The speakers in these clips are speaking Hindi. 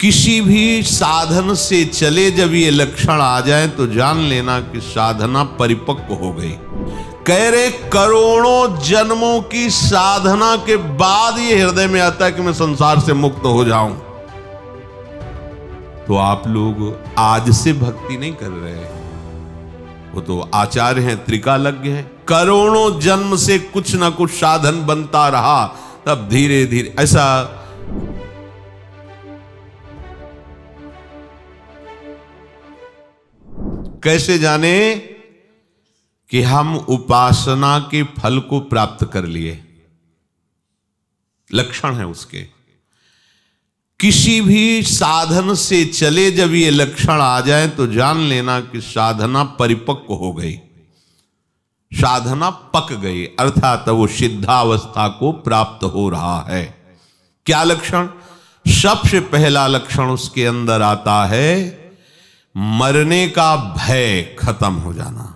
किसी भी साधन से चले जब ये लक्षण आ जाए तो जान लेना कि साधना परिपक्व हो गई कह रहे करोड़ों जन्मों की साधना के बाद ये हृदय में आता है कि मैं संसार से मुक्त हो जाऊं तो आप लोग आज से भक्ति नहीं कर रहे वो तो आचार्य हैं त्रिकालज्ञ हैं करोड़ों जन्म से कुछ ना कुछ साधन बनता रहा तब धीरे धीरे ऐसा कैसे जाने कि हम उपासना के फल को प्राप्त कर लिए लक्षण है उसके किसी भी साधन से चले जब ये लक्षण आ जाए तो जान लेना कि साधना परिपक्व हो गई साधना पक गई अर्थात वो सिद्धावस्था को प्राप्त हो रहा है क्या लक्षण सबसे पहला लक्षण उसके अंदर आता है मरने का भय खत्म हो जाना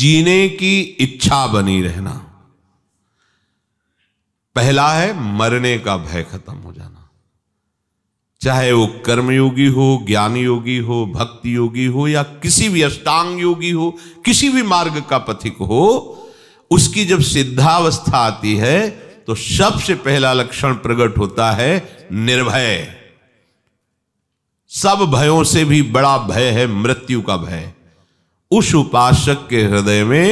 जीने की इच्छा बनी रहना पहला है मरने का भय खत्म हो जाना चाहे वो कर्मयोगी हो ज्ञान योगी हो भक्ति योगी हो या किसी भी अष्टांग योगी हो किसी भी मार्ग का पथिक हो उसकी जब सिद्धावस्था आती है तो सबसे पहला लक्षण प्रकट होता है निर्भय सब भयों से भी बड़ा भय है मृत्यु का भय उस उपासक के हृदय में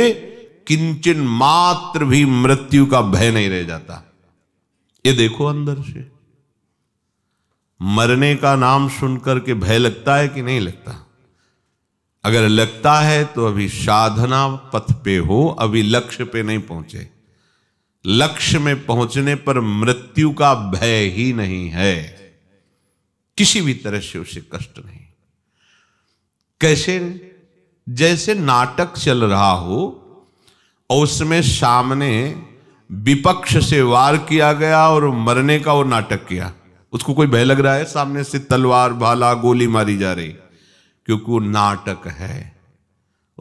किंचन मात्र भी मृत्यु का भय नहीं रह जाता ये देखो अंदर से मरने का नाम सुनकर के भय लगता है कि नहीं लगता अगर लगता है तो अभी साधना पथ पे हो अभी लक्ष्य पे नहीं पहुंचे लक्ष्य में पहुंचने पर मृत्यु का भय ही नहीं है किसी भी तरह से उसे कष्ट नहीं कैसे जैसे नाटक चल रहा हो और उसमें सामने विपक्ष से वार किया गया और मरने का वो नाटक किया उसको कोई भय लग रहा है सामने से तलवार भाला गोली मारी जा रही क्योंकि वो नाटक है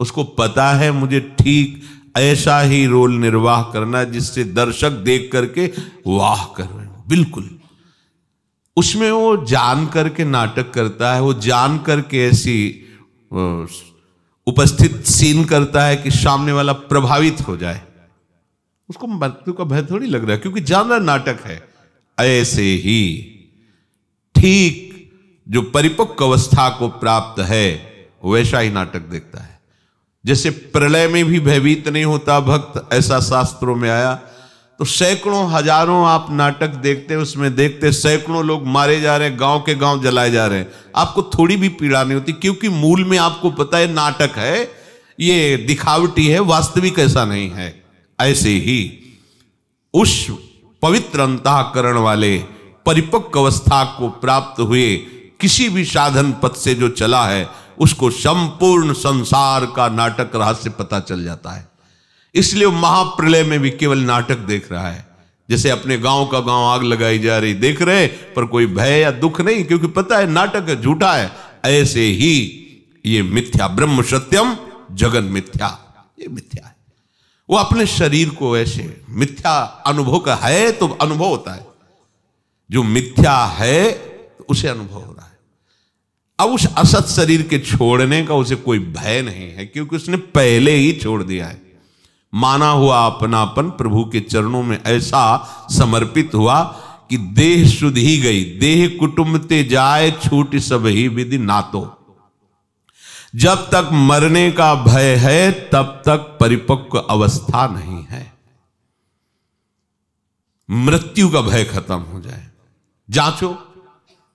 उसको पता है मुझे ठीक ऐसा ही रोल निर्वाह करना जिससे दर्शक देख करके वाह कर रहे बिल्कुल उसमें वो जान करके नाटक करता है वो जान करके ऐसी उपस्थित सीन करता है कि सामने वाला प्रभावित हो जाए उसको मृत्यु का भय थोड़ी लग रहा है क्योंकि जान रहा नाटक है ऐसे ही ठीक जो परिपक्व अवस्था को प्राप्त है वैसा ही नाटक देखता है जैसे प्रलय में भी भयभीत नहीं होता भक्त ऐसा शास्त्रों में आया तो सैकड़ों हजारों आप नाटक देखते उसमें देखते सैकड़ों लोग मारे जा रहे हैं गांव के गांव जलाए जा रहे हैं आपको थोड़ी भी पीड़ा नहीं होती क्योंकि मूल में आपको पता है नाटक है ये दिखावटी है वास्तविक ऐसा नहीं है ऐसे ही उस पवित्र अंतकरण वाले परिपक्व अवस्था को प्राप्त हुए किसी भी साधन पथ से जो चला है उसको संपूर्ण संसार का नाटक रहस्य पता चल जाता है इसलिए महाप्रलय में भी केवल नाटक देख रहा है जैसे अपने गांव का गांव आग लगाई जा रही देख रहे हैं पर कोई भय या दुख नहीं क्योंकि पता है नाटक है झूठा है ऐसे ही ये मिथ्या ब्रह्म सत्यम जगन मिथ्या ये मिथ्या है वो अपने शरीर को ऐसे मिथ्या अनुभव का है तो अनुभव होता है जो मिथ्या है तो उसे अनुभव हो रहा है अब उस असत शरीर के छोड़ने का उसे कोई भय नहीं है क्योंकि उसने पहले ही छोड़ दिया है माना हुआ अपनापन प्रभु के चरणों में ऐसा समर्पित हुआ कि देह शुद्ध ही गई देह ते जाए छूट सब ही विधि नातो जब तक मरने का भय है तब तक परिपक्व अवस्था नहीं है मृत्यु का भय खत्म हो जाए जांचो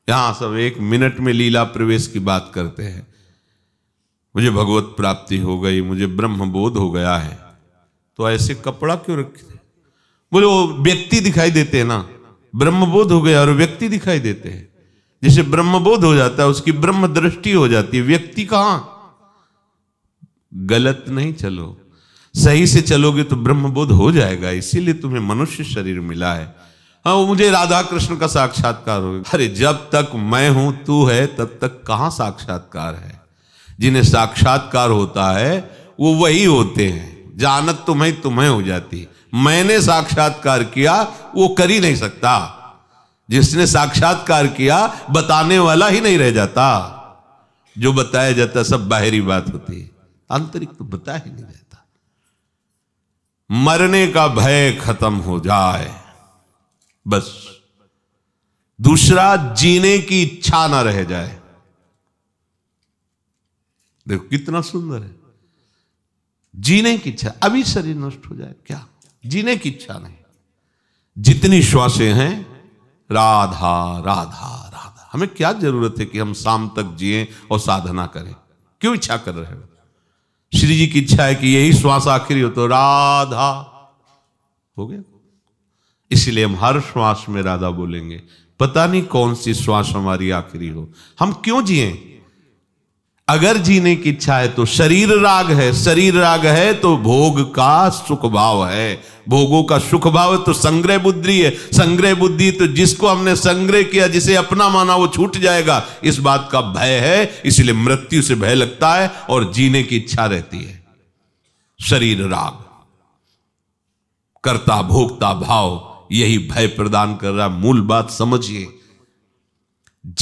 यहां सब एक मिनट में लीला प्रवेश की बात करते हैं मुझे भगवत प्राप्ति हो गई मुझे ब्रह्म बोध हो गया है तो ऐसे कपड़ा क्यों रखे बोले वो व्यक्ति दिखाई देते हैं ना ब्रह्मबोध हो गया और व्यक्ति दिखाई देते हैं जिसे ब्रह्मबोध हो जाता है उसकी ब्रह्म दृष्टि हो जाती है व्यक्ति कहा गलत नहीं चलो सही से चलोगे तो ब्रह्मबोध हो जाएगा इसीलिए तुम्हें मनुष्य शरीर मिला है हाँ वो मुझे राधा कृष्ण का साक्षात्कार हो अरे जब तक मैं हूं तू है तब तक कहां साक्षात्कार है जिन्हें साक्षात्कार होता है वो वही होते हैं जानत तुम्हें तुम्हें हो जाती मैंने साक्षात्कार किया वो कर ही नहीं सकता जिसने साक्षात्कार किया बताने वाला ही नहीं रह जाता जो बताया जाता सब बाहरी बात होती है आंतरिक तो बताया ही नहीं रहता मरने का भय खत्म हो जाए बस दूसरा जीने की इच्छा ना रह जाए देखो कितना सुंदर है जीने की इच्छा अभी शरीर नष्ट हो जाए क्या जीने की इच्छा नहीं जितनी श्वासें हैं राधा राधा राधा हमें क्या जरूरत है कि हम शाम तक जिए और साधना करें क्यों इच्छा कर रहे हो श्री जी की इच्छा है कि यही श्वास आखिरी हो तो राधा हो गया इसलिए हम हर श्वास में राधा बोलेंगे पता नहीं कौन सी श्वास हमारी आखिरी हो हम क्यों जिए अगर जीने की इच्छा है तो शरीर राग है शरीर राग है तो भोग का सुख भाव है भोगों का सुख भाव तो संग्रह बुद्धि है संग्रह बुद्धि तो जिसको हमने संग्रह किया जिसे अपना माना वो छूट जाएगा इस बात का भय है इसलिए मृत्यु से भय लगता है और जीने की इच्छा रहती है शरीर राग करता भोगता भाव यही भय प्रदान कर रहा मूल बात समझिए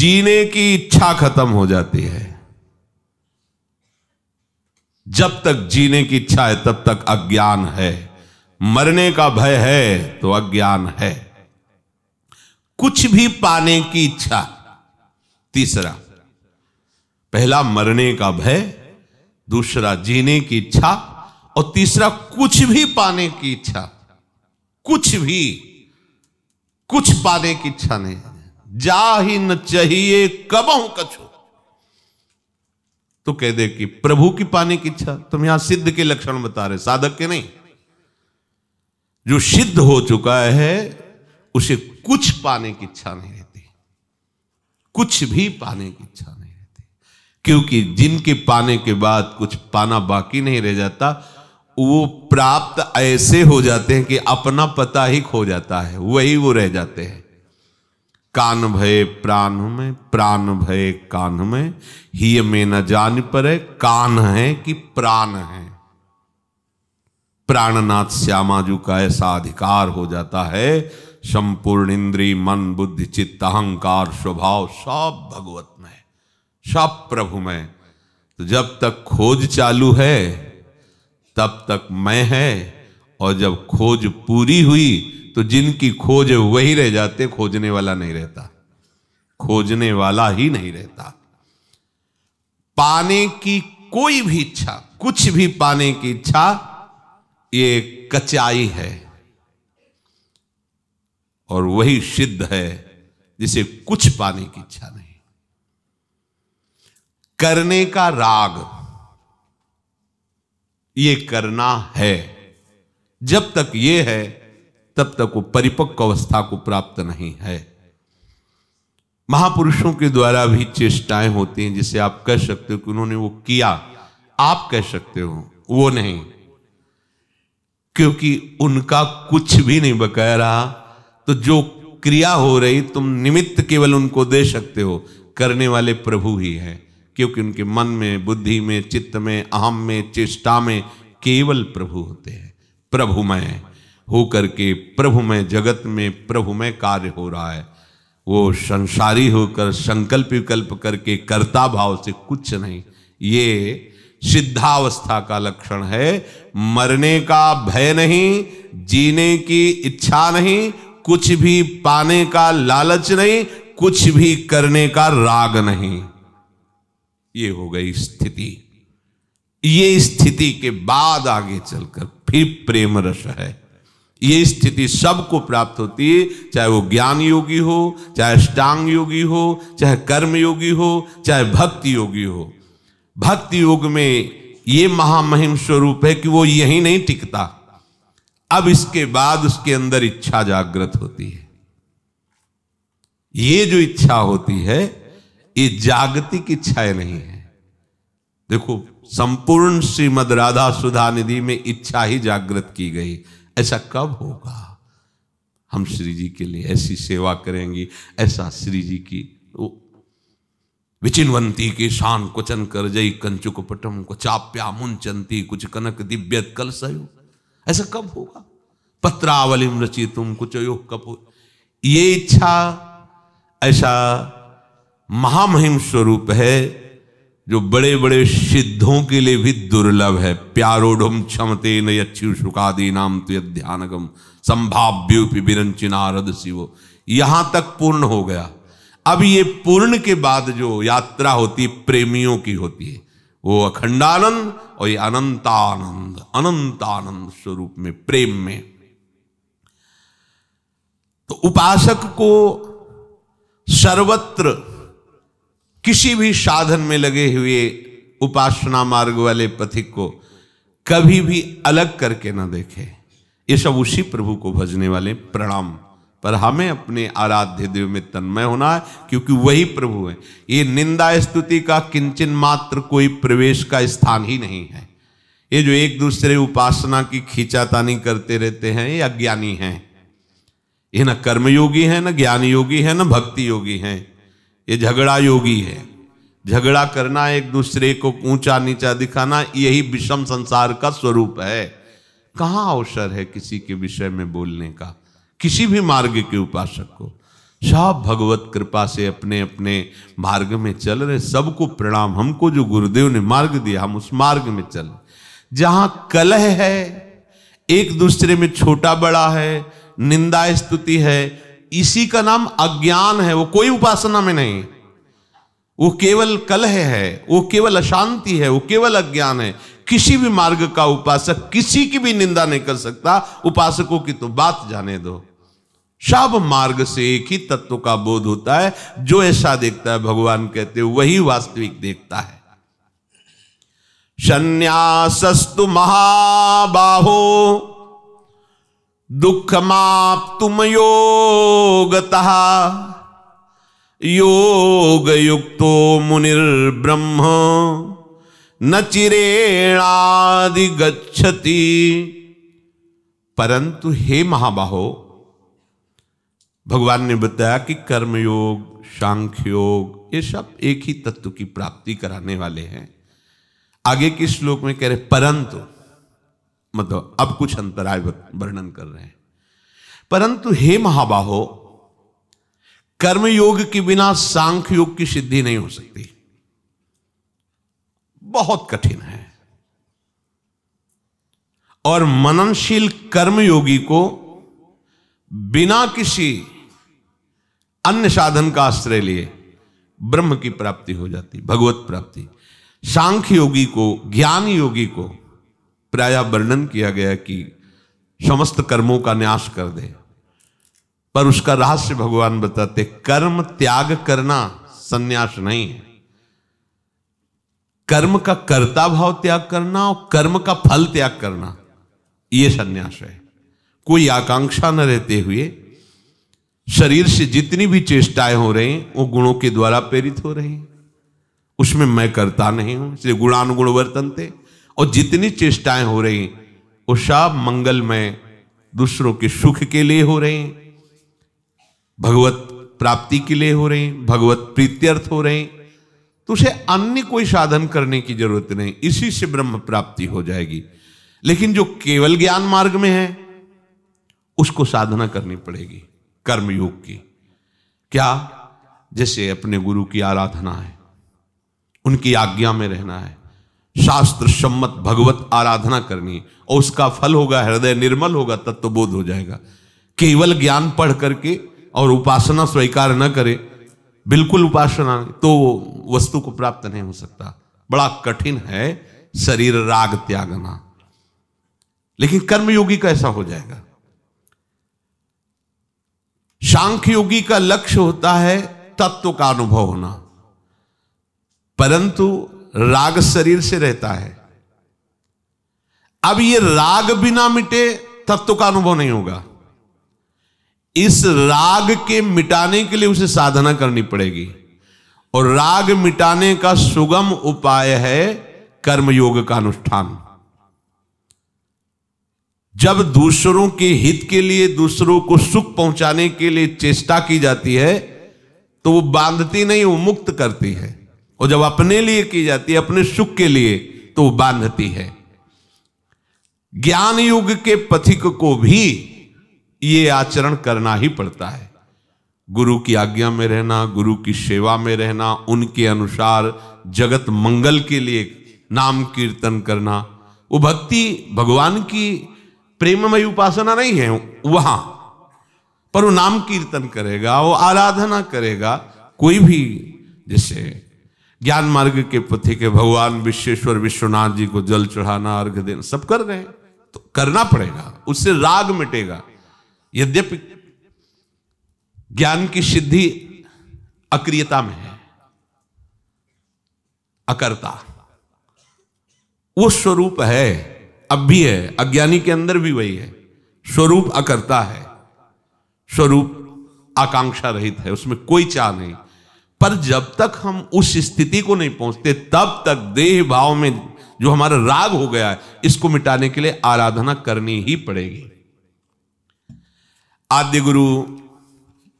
जीने की इच्छा खत्म हो जाती है जब तक जीने की इच्छा है तब तक अज्ञान है मरने का भय है तो अज्ञान है कुछ भी पाने की इच्छा तीसरा पहला मरने का भय दूसरा जीने की इच्छा और तीसरा कुछ भी पाने की इच्छा कुछ भी कुछ पाने की इच्छा नहीं जा ही न चाहिए कबहू कछु तो कह दे कि प्रभु की पाने की इच्छा तुम यहां सिद्ध के लक्षण बता रहे साधक के नहीं जो सिद्ध हो चुका है उसे कुछ पाने की इच्छा नहीं रहती कुछ भी पाने की इच्छा नहीं रहती क्योंकि जिनके पाने के बाद कुछ पाना बाकी नहीं रह जाता वो प्राप्त ऐसे हो जाते हैं कि अपना पता ही खो जाता है वही वो रह जाते हैं कान भय प्राण में प्राण भय कान में ही में न जान पर है कान है कि प्राण है प्राणनाथ श्यामाजू का ऐसा अधिकार हो जाता है संपूर्ण इंद्री मन बुद्धि चित्त अहंकार स्वभाव सब भगवत में सब प्रभु में तो जब तक खोज चालू है तब तक मैं है और जब खोज पूरी हुई तो जिनकी खोज वही रह जाते खोजने वाला नहीं रहता खोजने वाला ही नहीं रहता पाने की कोई भी इच्छा कुछ भी पाने की इच्छा ये कचाई है और वही सिद्ध है जिसे कुछ पाने की इच्छा नहीं करने का राग ये करना है जब तक ये है तब तक वो परिपक्व अवस्था को प्राप्त नहीं है महापुरुषों के द्वारा भी चेष्टाएं होती हैं जिसे आप कह सकते हो कि उन्होंने वो किया आप कह सकते हो वो नहीं क्योंकि उनका कुछ भी नहीं बकाया रहा तो जो क्रिया हो रही तुम निमित्त केवल उनको दे सकते हो करने वाले प्रभु ही है क्योंकि उनके मन में बुद्धि में चित्त में अहम में चेष्टा में केवल प्रभु होते हैं प्रभुमय होकर के प्रभु में जगत में प्रभु में कार्य हो रहा है वो संसारी होकर संकल्प विकल्प करके कर्ता भाव से कुछ नहीं ये सिद्धावस्था का लक्षण है मरने का भय नहीं जीने की इच्छा नहीं कुछ भी पाने का लालच नहीं कुछ भी करने का राग नहीं ये हो गई स्थिति ये स्थिति के बाद आगे चलकर फिर प्रेम रस है ये स्थिति सबको प्राप्त होती है चाहे वो ज्ञान योगी हो चाहे अष्टांग योगी हो चाहे कर्म योगी हो चाहे भक्ति योगी हो भक्ति योग में ये महामहिम स्वरूप है कि वो यही नहीं टिकता अब इसके बाद उसके अंदर इच्छा जागृत होती है ये जो इच्छा होती है ये जागतिक इच्छाएं नहीं है देखो संपूर्ण श्रीमद राधा सुधा निधि में इच्छा ही जागृत की गई ऐसा कब होगा हम श्री जी के लिए ऐसी सेवा करेंगे ऐसा श्री जी की विचिनवंती की शान कुचन कर जई कंचुक पटम को चाप्या मुंचंती कुछ कनक दिव्य कल सयो ऐसा कब होगा पत्रावलिम रची तुम कुछ योग कपो ये इच्छा ऐसा महामहिम स्वरूप है जो बड़े बड़े सिद्धों के लिए भी दुर्लभ है प्यारोढ़ क्षमते न यक्षुषुकादि नाम तो ध्यानगम संभाव्यूपि नारद यहां तक पूर्ण हो गया अब ये पूर्ण के बाद जो यात्रा होती है प्रेमियों की होती है वो अखंडानंद और ये अनंतानंद अनंतानंद स्वरूप में प्रेम में तो उपासक को सर्वत्र किसी भी साधन में लगे हुए उपासना मार्ग वाले पथिक को कभी भी अलग करके ना देखे ये सब उसी प्रभु को भजने वाले प्रणाम पर हमें अपने आराध्य देव में तन्मय होना है क्योंकि वही प्रभु है ये निंदा स्तुति का किंचन मात्र कोई प्रवेश का स्थान ही नहीं है ये जो एक दूसरे उपासना की खींचातानी करते रहते हैं ये अज्ञानी हैं ये न कर्मयोगी हैं न ज्ञान योगी है न भक्ति योगी हैं ये झगड़ा योगी है झगड़ा करना एक दूसरे को ऊंचा नीचा दिखाना यही विषम संसार का स्वरूप है कहाँ अवसर है किसी के विषय में बोलने का किसी भी मार्ग के उपासक को सब भगवत कृपा से अपने अपने मार्ग में चल रहे सबको प्रणाम हमको जो गुरुदेव ने मार्ग दिया हम उस मार्ग में चल जहाँ कलह है एक दूसरे में छोटा बड़ा है निंदा स्तुति है इसी का नाम अज्ञान है वो कोई उपासना में नहीं वो केवल कलह है वो केवल अशांति है वो केवल अज्ञान है किसी भी मार्ग का उपासक किसी की भी निंदा नहीं कर सकता उपासकों की तो बात जाने दो सब मार्ग से एक ही तत्व का बोध होता है जो ऐसा देखता है भगवान कहते वही वास्तविक देखता है संन्यासस्तु महाबाहो दुःखमाप्तुम योगतः योगयुक्तो मुनिर्ब्रह्म न चिरेणादि गच्छति परंतु हे महाबाहो भगवान ने बताया कि कर्मयोग सांख्य योग ये सब एक ही तत्व की प्राप्ति कराने वाले हैं आगे के श्लोक में कह रहे परंतु मतलब अब कुछ अंतराय वर्णन कर रहे हैं परंतु हे महाबाहो कर्मयोग के बिना सांख्य योग की सिद्धि नहीं हो सकती बहुत कठिन है और मननशील कर्मयोगी को बिना किसी अन्य साधन का आश्रय लिए ब्रह्म की प्राप्ति हो जाती भगवत प्राप्ति सांख्य योगी को ज्ञान योगी को प्राय वर्णन किया गया कि समस्त कर्मों का न्यास कर दे पर उसका रहस्य भगवान बताते कर्म त्याग करना संन्यास नहीं है कर्म का कर्ता भाव त्याग करना और कर्म का फल त्याग करना यह संन्यास है कोई आकांक्षा न रहते हुए शरीर से जितनी भी चेष्टाएं हो रही हैं वो गुणों के द्वारा प्रेरित हो रही हैं उसमें मैं करता नहीं हूं इसलिए गुणानुगुण वर्तनते और जितनी चेष्टाएं हो रही वो सब मंगल में दूसरों के सुख के लिए हो रहे हैं भगवत प्राप्ति के लिए हो रहे हैं भगवत प्रीत्यर्थ हो रहे हैं तो उसे अन्य कोई साधन करने की जरूरत नहीं इसी से ब्रह्म प्राप्ति हो जाएगी लेकिन जो केवल ज्ञान मार्ग में है उसको साधना करनी पड़ेगी कर्मयोग की क्या जैसे अपने गुरु की आराधना है उनकी आज्ञा में रहना है शास्त्र सम्मत भगवत आराधना करनी और उसका फल होगा हृदय निर्मल होगा तत्व बोध हो जाएगा केवल ज्ञान पढ़ करके और उपासना स्वीकार न करे बिल्कुल उपासना तो वस्तु को प्राप्त नहीं हो सकता बड़ा कठिन है शरीर राग त्यागना लेकिन कर्मयोगी का ऐसा हो जाएगा शांख योगी का लक्ष्य होता है तत्व का अनुभव होना परंतु राग शरीर से रहता है अब ये राग बिना मिटे तत्व का अनुभव नहीं होगा इस राग के मिटाने के लिए उसे साधना करनी पड़ेगी और राग मिटाने का सुगम उपाय है कर्मयोग का अनुष्ठान जब दूसरों के हित के लिए दूसरों को सुख पहुंचाने के लिए चेष्टा की जाती है तो वो बांधती नहीं वो मुक्त करती है और जब अपने लिए की जाती है अपने सुख के लिए तो बांधती है ज्ञान युग के पथिक को भी ये आचरण करना ही पड़ता है गुरु की आज्ञा में रहना गुरु की सेवा में रहना उनके अनुसार जगत मंगल के लिए नाम कीर्तन करना वो भक्ति भगवान की प्रेममय उपासना नहीं है वहां पर वो नाम कीर्तन करेगा वो आराधना करेगा कोई भी जैसे ज्ञान मार्ग के पथिक के भगवान विश्वेश्वर विश्वनाथ जी को जल चढ़ाना अर्घ देना सब कर रहे हैं तो करना पड़ेगा उससे राग मिटेगा यद्यपि ज्ञान की सिद्धि अक्रियता में है अकर्ता वो स्वरूप है अब भी है अज्ञानी के अंदर भी वही है स्वरूप अकर्ता है स्वरूप आकांक्षा रहित है उसमें कोई चाह नहीं पर जब तक हम उस स्थिति को नहीं पहुंचते तब तक देह भाव में जो हमारा राग हो गया है इसको मिटाने के लिए आराधना करनी ही पड़ेगी आद्य गुरु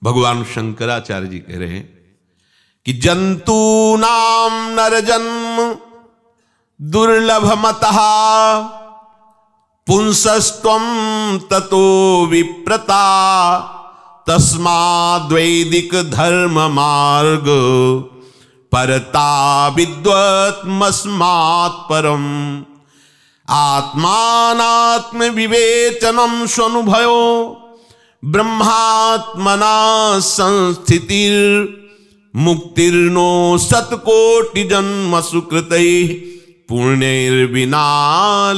भगवान शंकराचार्य जी कह रहे हैं कि जंतु नाम नर जन्म दुर्लभ मतहा पुंसस्तम तत्व विप्रता तस्माद्वैदिक धर्म मार्ग परता विद्वत्मस्मात्म आत्मात्म विवेचनम स्वनुभयो ब्रह्मात्मना संस्थिति मुक्तिर्नो सतकोटि जन्म सुकृत पुण्यर्विना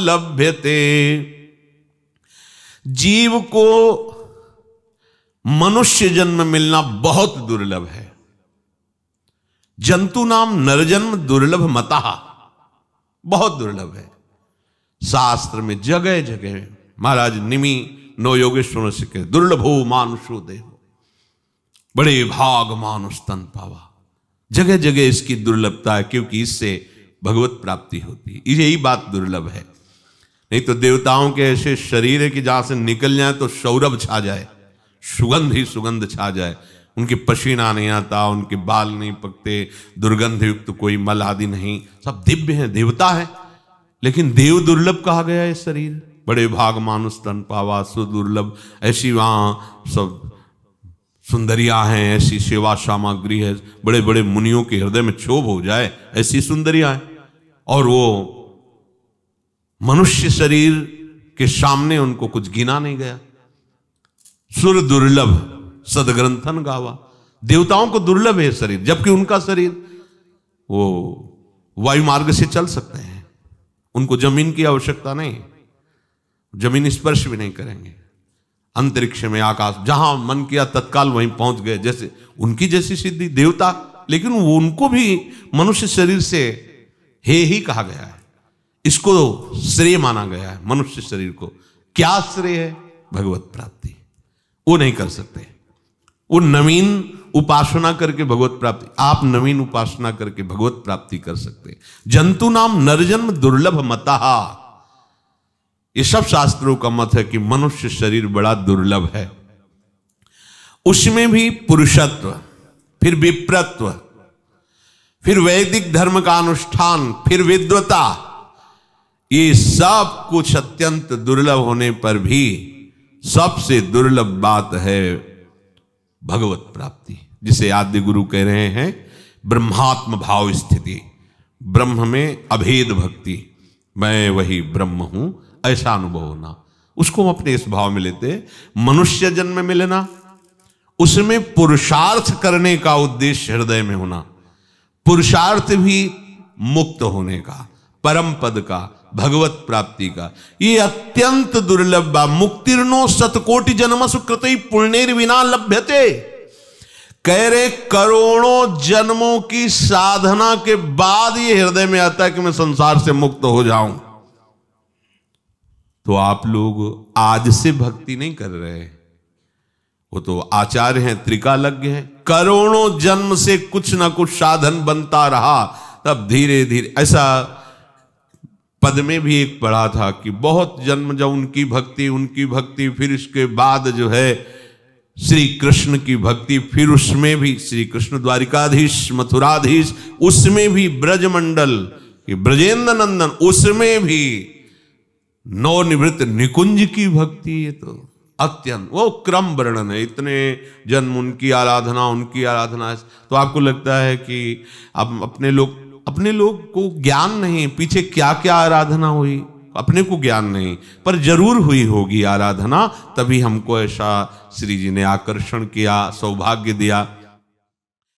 लभ्यते जीव को मनुष्य जन्म मिलना बहुत दुर्लभ है जंतु नाम नरजन्म दुर्लभ मता बहुत दुर्लभ है शास्त्र में जगह जगह महाराज निमी नो योगेश्वर से कह दुर्लभ हो मानुषो देह बड़े भाग मानुष तन पावा जगह जगह इसकी दुर्लभता है क्योंकि इससे भगवत प्राप्ति होती है यही बात दुर्लभ है नहीं तो देवताओं के ऐसे शरीर है कि जहां से निकल जाए तो सौरभ छा जाए सुगंध ही सुगंध छा जाए उनके पसीना नहीं आता उनके बाल नहीं पकते दुर्गंध युक्त कोई मल आदि नहीं सब दिव्य हैं देवता है लेकिन देव दुर्लभ कहा गया है शरीर बड़े भाग मानुष तन पावा सुदुर्लभ ऐसी वहां सब सुंदरिया हैं ऐसी सेवा सामग्री है बड़े बड़े मुनियों के हृदय में क्षोभ हो जाए ऐसी सुंदरिया है और वो मनुष्य शरीर के सामने उनको कुछ गिना नहीं गया सुर दुर्लभ सदग्रंथन गावा देवताओं को दुर्लभ है शरीर जबकि उनका शरीर वो वायु मार्ग से चल सकते हैं उनको जमीन की आवश्यकता नहीं जमीन स्पर्श भी नहीं करेंगे अंतरिक्ष में आकाश जहां मन किया तत्काल वहीं पहुंच गए जैसे उनकी जैसी सिद्धि देवता लेकिन वो उनको भी मनुष्य शरीर से हे ही कहा गया है इसको श्रेय माना गया है मनुष्य शरीर को क्या श्रेय है भगवत प्राप्ति वो नहीं कर सकते वो नवीन उपासना करके भगवत प्राप्ति आप नवीन उपासना करके भगवत प्राप्ति कर सकते जंतु नाम नरजन्म दुर्लभ मता ये सब शास्त्रों का मत है कि मनुष्य शरीर बड़ा दुर्लभ है उसमें भी पुरुषत्व फिर विप्रत्व फिर वैदिक धर्म का अनुष्ठान फिर विद्वता ये सब कुछ अत्यंत दुर्लभ होने पर भी सबसे दुर्लभ बात है भगवत प्राप्ति जिसे आदि गुरु कह रहे हैं ब्रह्मात्म भाव स्थिति ब्रह्म में अभेद भक्ति मैं वही ब्रह्म हूं ऐसा अनुभव होना उसको हम अपने इस भाव में लेते मनुष्य जन्म में लेना उसमें पुरुषार्थ करने का उद्देश्य हृदय में होना पुरुषार्थ भी मुक्त होने का परम पद का भगवत प्राप्ति का ये अत्यंत दुर्लभ बा मुक्तिर्नो शतकोटि जन्मसु कृत पुण्य लभ्यते कह रहे करोड़ों जन्मों की साधना के बाद ये हृदय में आता है कि मैं संसार से मुक्त हो जाऊं तो आप लोग आज से भक्ति नहीं कर रहे वो तो आचार्य हैं त्रिकालज्ञ हैं करोड़ों जन्म से कुछ ना कुछ साधन बनता रहा तब धीरे धीरे ऐसा पद में भी एक पड़ा था कि बहुत जन्म जब उनकी भक्ति उनकी भक्ति फिर इसके बाद जो है श्री कृष्ण की भक्ति फिर उसमें भी श्री कृष्ण द्वारिकाधीश मथुराधीश उसमें भी ब्रजमंडल ब्रजेंद्र नंदन उसमें भी नवनिवृत्त निकुंज की भक्ति ये तो अत्यंत वो क्रम वर्णन है इतने जन्म उनकी आराधना उनकी आराधना तो आपको लगता है कि अब अपने लोग अपने लोग को ज्ञान नहीं पीछे क्या क्या आराधना हुई अपने को ज्ञान नहीं पर जरूर हुई होगी आराधना तभी हमको ऐसा श्री जी ने आकर्षण किया सौभाग्य दिया